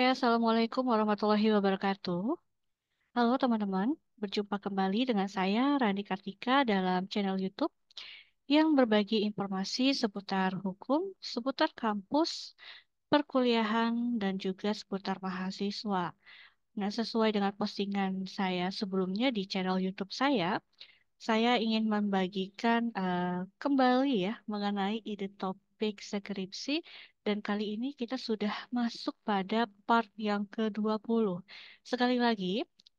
Ya, Assalamualaikum warahmatullahi wabarakatuh. Halo teman-teman, berjumpa kembali dengan saya Rani Kartika dalam channel YouTube yang berbagi informasi seputar hukum, seputar kampus, perkuliahan, dan juga seputar mahasiswa. Nah, sesuai dengan postingan saya sebelumnya di channel YouTube saya, saya ingin membagikan uh, kembali ya mengenai ide topik skripsi dan kali ini kita sudah masuk pada part yang ke-20. Sekali lagi,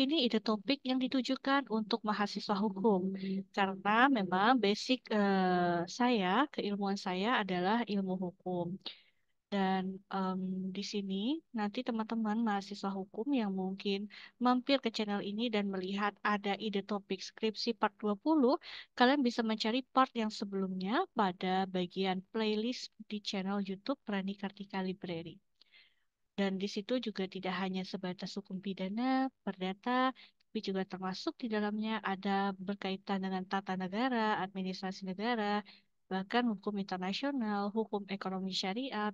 ini ide topik yang ditujukan untuk mahasiswa hukum karena memang basic uh, saya keilmuan saya adalah ilmu hukum. Dan um, di sini nanti teman-teman mahasiswa hukum yang mungkin mampir ke channel ini dan melihat ada ide topik skripsi part 20, kalian bisa mencari part yang sebelumnya pada bagian playlist di channel YouTube Rani Kartika Library. Dan di situ juga tidak hanya sebatas hukum pidana, perdata, tapi juga termasuk di dalamnya ada berkaitan dengan tata negara, administrasi negara, bahkan hukum internasional, hukum ekonomi syariat,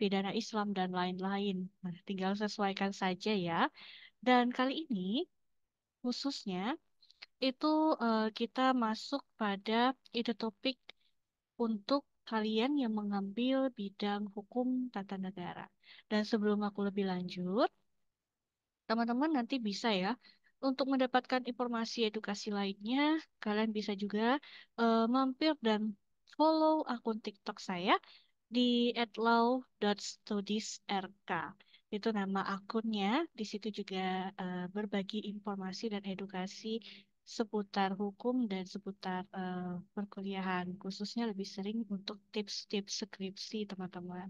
pidana Islam, dan lain-lain. Nah, tinggal sesuaikan saja ya. Dan kali ini khususnya itu uh, kita masuk pada ide topik untuk kalian yang mengambil bidang hukum tata negara. Dan sebelum aku lebih lanjut, teman-teman nanti bisa ya untuk mendapatkan informasi edukasi lainnya, kalian bisa juga uh, mampir dan follow akun TikTok saya di rk Itu nama akunnya. Di situ juga uh, berbagi informasi dan edukasi seputar hukum dan seputar uh, perkuliahan, khususnya lebih sering untuk tips-tips skripsi, teman-teman.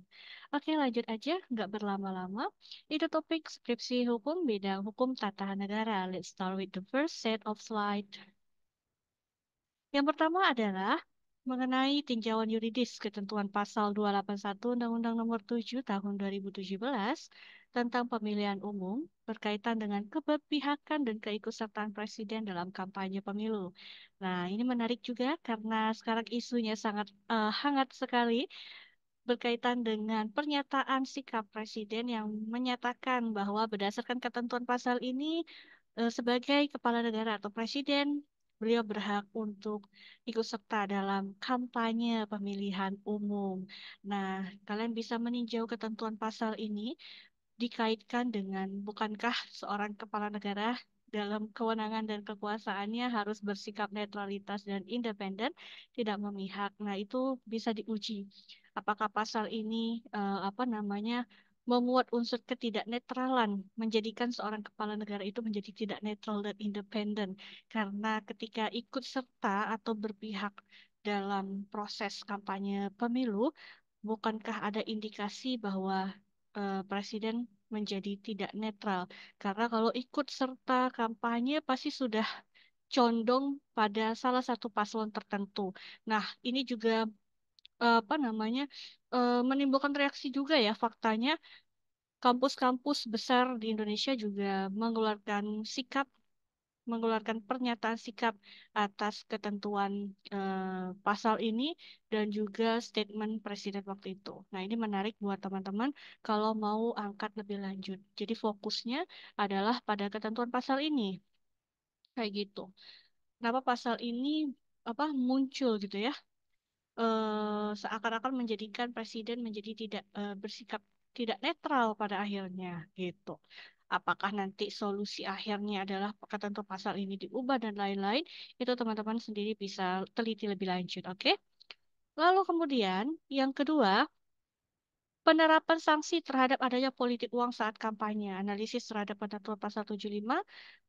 Oke, lanjut aja, nggak berlama-lama. Itu topik skripsi hukum bidang hukum tata negara. Let's start with the first set of slide. Yang pertama adalah mengenai tinjauan yuridis ketentuan pasal 281 Undang-Undang Nomor 7 Tahun 2017 tentang pemilihan umum berkaitan dengan keberpihakan dan keikutsertaan presiden dalam kampanye pemilu. Nah, ini menarik juga karena sekarang isunya sangat uh, hangat sekali berkaitan dengan pernyataan sikap presiden yang menyatakan bahwa berdasarkan ketentuan pasal ini eh, sebagai kepala negara atau presiden beliau berhak untuk ikut serta dalam kampanye pemilihan umum. Nah, kalian bisa meninjau ketentuan pasal ini dikaitkan dengan bukankah seorang kepala negara dalam kewenangan dan kekuasaannya harus bersikap netralitas dan independen, tidak memihak. Nah, itu bisa diuji apakah pasal ini uh, apa namanya memuat unsur ketidaknetralan, menjadikan seorang kepala negara itu menjadi tidak netral dan independen karena ketika ikut serta atau berpihak dalam proses kampanye pemilu, bukankah ada indikasi bahwa eh, presiden menjadi tidak netral? Karena kalau ikut serta kampanye pasti sudah condong pada salah satu paslon tertentu. Nah, ini juga apa namanya eh, menimbulkan reaksi juga ya faktanya kampus-kampus besar di Indonesia juga mengeluarkan sikap mengeluarkan pernyataan sikap atas ketentuan eh, pasal ini dan juga statement presiden waktu itu. Nah, ini menarik buat teman-teman kalau mau angkat lebih lanjut. Jadi fokusnya adalah pada ketentuan pasal ini. Kayak gitu. Kenapa pasal ini apa muncul gitu ya? uh, seakan-akan menjadikan presiden menjadi tidak uh, bersikap tidak netral pada akhirnya gitu. Apakah nanti solusi akhirnya adalah ketentuan pasal ini diubah dan lain-lain? Itu teman-teman sendiri bisa teliti lebih lanjut, oke? Okay? Lalu kemudian yang kedua, penerapan sanksi terhadap adanya politik uang saat kampanye, analisis terhadap peraturan pasal 75,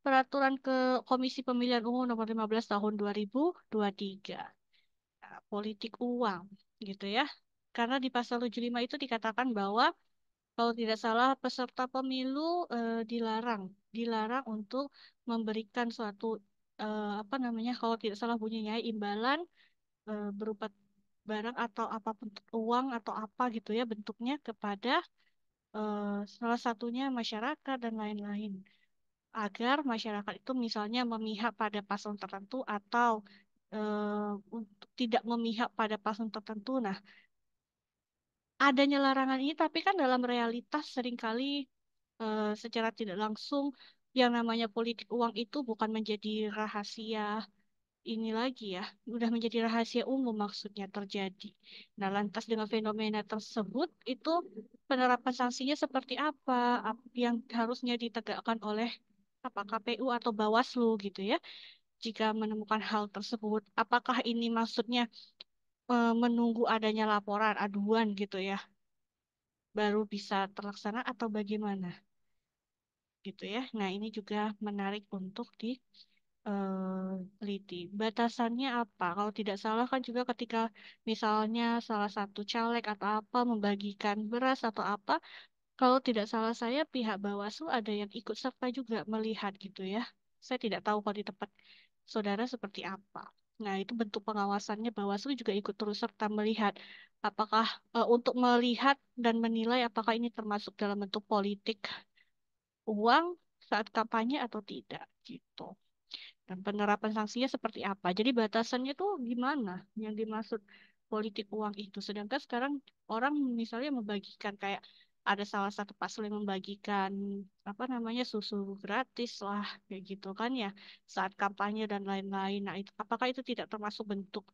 peraturan ke Komisi Pemilihan Umum nomor 15 tahun 2023 politik uang gitu ya. Karena di pasal 75 itu dikatakan bahwa kalau tidak salah peserta pemilu e, dilarang dilarang untuk memberikan suatu e, apa namanya kalau tidak salah bunyinya imbalan e, berupa barang atau apapun uang atau apa gitu ya bentuknya kepada e, salah satunya masyarakat dan lain-lain agar masyarakat itu misalnya memihak pada paslon tertentu atau e, tidak memihak pada paslon tertentu. Nah, adanya larangan ini tapi kan dalam realitas seringkali e, secara tidak langsung yang namanya politik uang itu bukan menjadi rahasia ini lagi ya, sudah menjadi rahasia umum maksudnya terjadi. Nah, lantas dengan fenomena tersebut itu penerapan sanksinya seperti apa yang harusnya ditegakkan oleh apa KPU atau Bawaslu gitu ya jika menemukan hal tersebut? Apakah ini maksudnya e, menunggu adanya laporan, aduan gitu ya, baru bisa terlaksana atau bagaimana? Gitu ya. Nah, ini juga menarik untuk di e, liti Batasannya apa? Kalau tidak salah kan juga ketika misalnya salah satu caleg atau apa membagikan beras atau apa, kalau tidak salah saya pihak Bawaslu ada yang ikut serta juga melihat gitu ya. Saya tidak tahu kalau di tempat saudara seperti apa. Nah, itu bentuk pengawasannya Bawaslu juga ikut terus serta melihat apakah e, untuk melihat dan menilai apakah ini termasuk dalam bentuk politik uang saat kampanye atau tidak gitu. Dan penerapan sanksinya seperti apa? Jadi batasannya tuh gimana yang dimaksud politik uang itu. Sedangkan sekarang orang misalnya membagikan kayak ada salah satu paslon yang membagikan apa namanya susu gratis lah kayak gitu kan ya saat kampanye dan lain-lain. Nah, itu, apakah itu tidak termasuk bentuk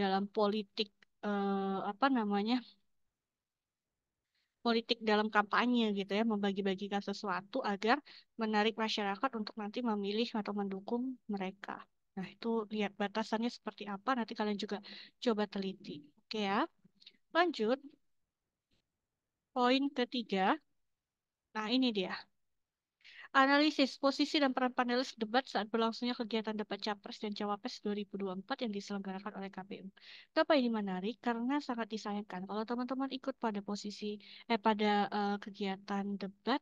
dalam politik eh, apa namanya politik dalam kampanye gitu ya membagi-bagikan sesuatu agar menarik masyarakat untuk nanti memilih atau mendukung mereka. Nah, itu lihat ya, batasannya seperti apa nanti kalian juga coba teliti. Oke ya. Lanjut, Poin ketiga, nah ini dia. Analisis posisi dan peran panelis debat saat berlangsungnya kegiatan debat Capres dan Cawapres 2024 yang diselenggarakan oleh KPU. Kenapa ini menarik? Karena sangat disayangkan kalau teman-teman ikut pada posisi eh pada uh, kegiatan debat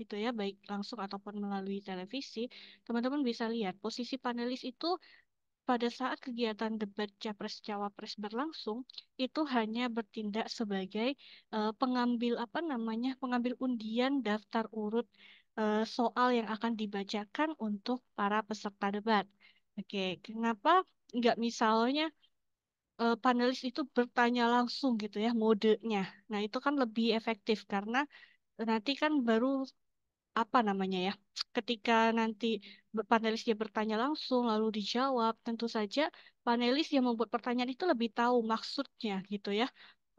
gitu ya, baik langsung ataupun melalui televisi, teman-teman bisa lihat posisi panelis itu pada saat kegiatan debat capres-cawapres berlangsung itu hanya bertindak sebagai uh, pengambil apa namanya pengambil undian daftar urut uh, soal yang akan dibacakan untuk para peserta debat. Oke, kenapa nggak misalnya uh, panelis itu bertanya langsung gitu ya modenya. Nah, itu kan lebih efektif karena nanti kan baru apa namanya ya, ketika nanti panelis dia bertanya langsung lalu dijawab, tentu saja panelis yang membuat pertanyaan itu lebih tahu maksudnya gitu ya.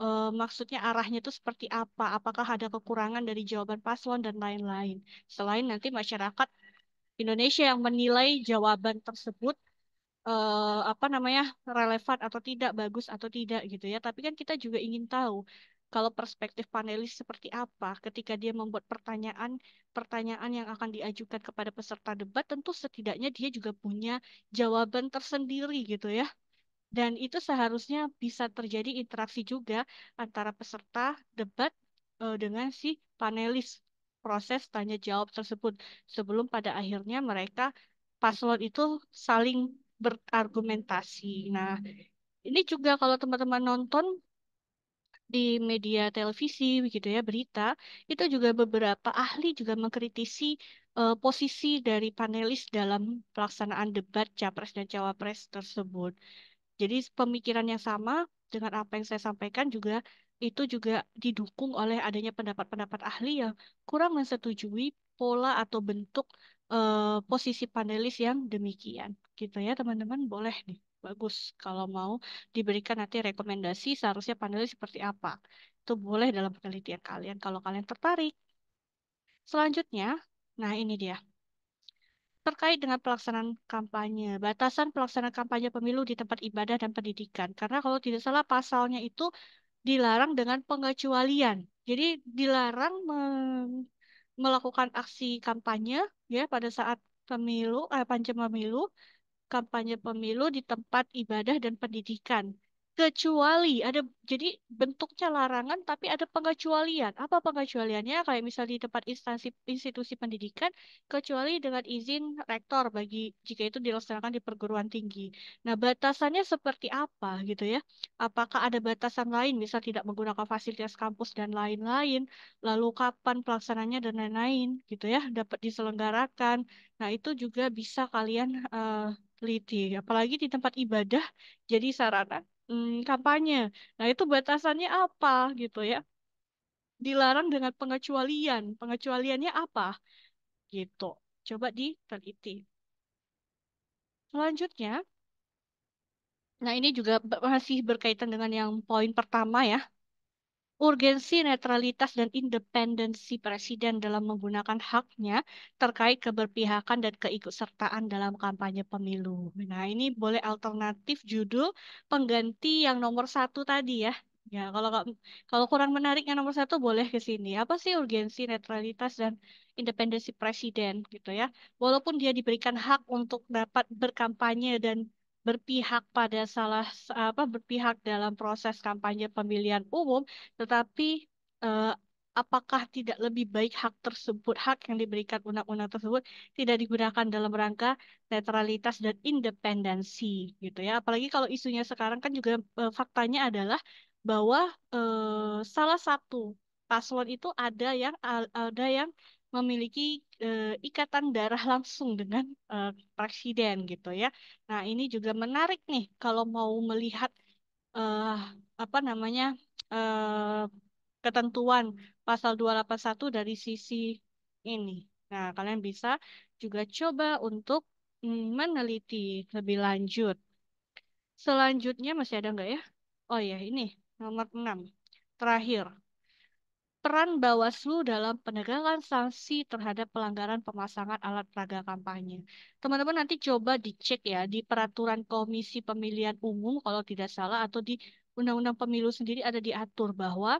E, maksudnya arahnya itu seperti apa? Apakah ada kekurangan dari jawaban paslon dan lain-lain. Selain nanti masyarakat Indonesia yang menilai jawaban tersebut eh, apa namanya relevan atau tidak bagus atau tidak gitu ya tapi kan kita juga ingin tahu kalau perspektif panelis seperti apa ketika dia membuat pertanyaan pertanyaan yang akan diajukan kepada peserta debat tentu setidaknya dia juga punya jawaban tersendiri gitu ya dan itu seharusnya bisa terjadi interaksi juga antara peserta debat eh, dengan si panelis proses tanya jawab tersebut sebelum pada akhirnya mereka paslon itu saling berargumentasi nah ini juga kalau teman-teman nonton di media televisi begitu ya berita itu juga beberapa ahli juga mengkritisi uh, posisi dari panelis dalam pelaksanaan debat capres dan cawapres tersebut. Jadi pemikiran yang sama dengan apa yang saya sampaikan juga itu juga didukung oleh adanya pendapat-pendapat ahli yang kurang menyetujui pola atau bentuk uh, posisi panelis yang demikian. Gitu ya, teman-teman, boleh nih bagus kalau mau diberikan nanti rekomendasi seharusnya panelnya seperti apa. Itu boleh dalam penelitian kalian kalau kalian tertarik. Selanjutnya, nah ini dia. Terkait dengan pelaksanaan kampanye, batasan pelaksanaan kampanye pemilu di tempat ibadah dan pendidikan. Karena kalau tidak salah pasalnya itu dilarang dengan pengecualian. Jadi dilarang melakukan aksi kampanye ya pada saat pemilu eh, panja pemilu kampanye pemilu di tempat ibadah dan pendidikan. Kecuali ada jadi bentuknya larangan tapi ada pengecualian. Apa pengecualiannya? Kayak misal di tempat instansi institusi pendidikan kecuali dengan izin rektor bagi jika itu dilaksanakan di perguruan tinggi. Nah, batasannya seperti apa gitu ya? Apakah ada batasan lain misal tidak menggunakan fasilitas kampus dan lain-lain, lalu kapan pelaksananya dan lain-lain gitu ya dapat diselenggarakan. Nah, itu juga bisa kalian uh, teliti. Apalagi di tempat ibadah jadi sarana hmm, kampanye. Nah, itu batasannya apa gitu ya? Dilarang dengan pengecualian. Pengecualiannya apa? Gitu. Coba diteliti. Selanjutnya, nah ini juga masih berkaitan dengan yang poin pertama ya urgensi, netralitas, dan independensi presiden dalam menggunakan haknya terkait keberpihakan dan keikutsertaan dalam kampanye pemilu. Nah, ini boleh alternatif judul pengganti yang nomor satu tadi ya. Ya, kalau kalau kurang menarik yang nomor satu boleh ke sini. Apa sih urgensi, netralitas, dan independensi presiden gitu ya? Walaupun dia diberikan hak untuk dapat berkampanye dan berpihak pada salah apa berpihak dalam proses kampanye pemilihan umum, tetapi eh, apakah tidak lebih baik hak tersebut, hak yang diberikan undang-undang tersebut tidak digunakan dalam rangka netralitas dan independensi gitu ya. Apalagi kalau isunya sekarang kan juga eh, faktanya adalah bahwa eh, salah satu paslon itu ada yang ada yang memiliki eh, ikatan darah langsung dengan eh, presiden gitu ya. Nah, ini juga menarik nih kalau mau melihat eh, apa namanya eh, ketentuan pasal 281 dari sisi ini. Nah, kalian bisa juga coba untuk mm, meneliti lebih lanjut. Selanjutnya masih ada nggak ya? Oh ya, ini nomor 6. Terakhir, peran Bawaslu dalam penegakan sanksi terhadap pelanggaran pemasangan alat peraga kampanye. Teman-teman nanti coba dicek ya di peraturan Komisi Pemilihan Umum kalau tidak salah atau di Undang-Undang Pemilu sendiri ada diatur bahwa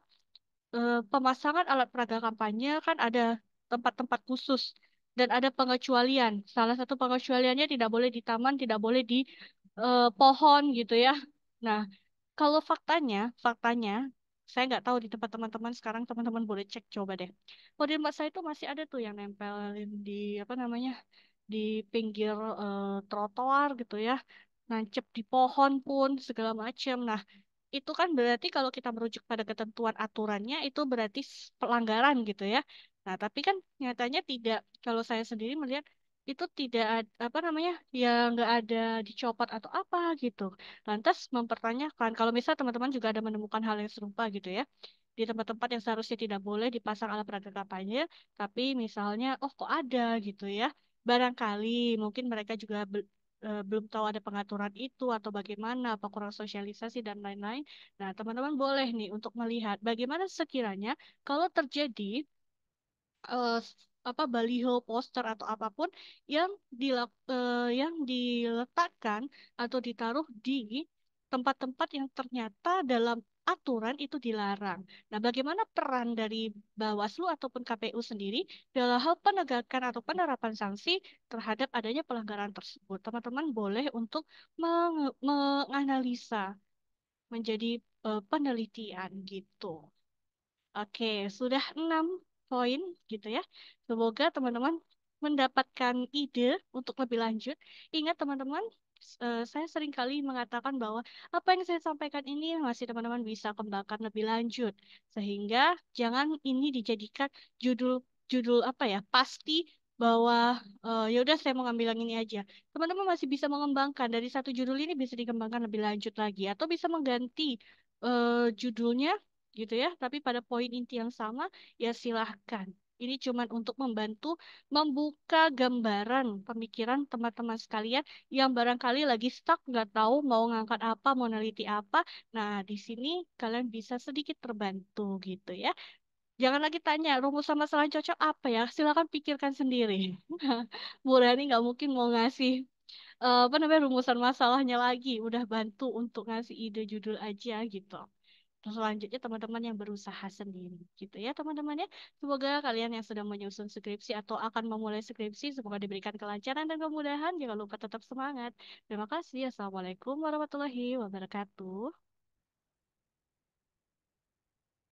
e, pemasangan alat peraga kampanye kan ada tempat-tempat khusus dan ada pengecualian. Salah satu pengecualiannya tidak boleh di taman, tidak boleh di e, pohon gitu ya. Nah, kalau faktanya, faktanya saya nggak tahu di tempat teman-teman sekarang teman-teman boleh cek coba deh. Kalau di tempat saya itu masih ada tuh yang nempelin di apa namanya di pinggir uh, trotoar gitu ya, nancep di pohon pun segala macam. Nah itu kan berarti kalau kita merujuk pada ketentuan aturannya itu berarti pelanggaran gitu ya. Nah tapi kan nyatanya tidak. Kalau saya sendiri melihat itu tidak ada, apa namanya ya nggak ada dicopot atau apa gitu lantas mempertanyakan kalau misal teman-teman juga ada menemukan hal yang serupa gitu ya di tempat-tempat yang seharusnya tidak boleh dipasang alat peraga kampanye tapi misalnya oh kok ada gitu ya barangkali mungkin mereka juga e, belum tahu ada pengaturan itu atau bagaimana apa kurang sosialisasi dan lain-lain nah teman-teman boleh nih untuk melihat bagaimana sekiranya kalau terjadi e- apa baliho poster atau apapun yang dilak, uh, eh, yang diletakkan atau ditaruh di tempat-tempat yang ternyata dalam aturan itu dilarang. Nah, bagaimana peran dari Bawaslu ataupun KPU sendiri dalam hal penegakan atau penerapan sanksi terhadap adanya pelanggaran tersebut? Teman-teman boleh untuk meng menganalisa menjadi uh, penelitian gitu. Oke, sudah enam poin gitu ya. Semoga teman-teman mendapatkan ide untuk lebih lanjut. Ingat teman-teman, eh, saya sering kali mengatakan bahwa apa yang saya sampaikan ini masih teman-teman bisa kembangkan lebih lanjut. Sehingga jangan ini dijadikan judul judul apa ya, pasti bahwa uh, ya udah saya mau ngambil yang ini aja. Teman-teman masih bisa mengembangkan dari satu judul ini bisa dikembangkan lebih lanjut lagi atau bisa mengganti uh, judulnya gitu ya, tapi pada poin inti yang sama, ya silahkan. Ini cuma untuk membantu membuka gambaran pemikiran teman-teman sekalian yang barangkali lagi stuck, nggak tahu mau ngangkat apa, mau neliti apa. Nah, di sini kalian bisa sedikit terbantu gitu ya. Jangan lagi tanya, rumus sama selain cocok apa ya? Silahkan pikirkan sendiri. Bu Rani nggak mungkin mau ngasih eh, apa namanya rumusan masalahnya lagi. Udah bantu untuk ngasih ide judul aja gitu selanjutnya teman-teman yang berusaha sendiri gitu ya teman-teman ya semoga kalian yang sedang menyusun skripsi atau akan memulai skripsi semoga diberikan kelancaran dan kemudahan jangan lupa tetap semangat terima kasih assalamualaikum warahmatullahi wabarakatuh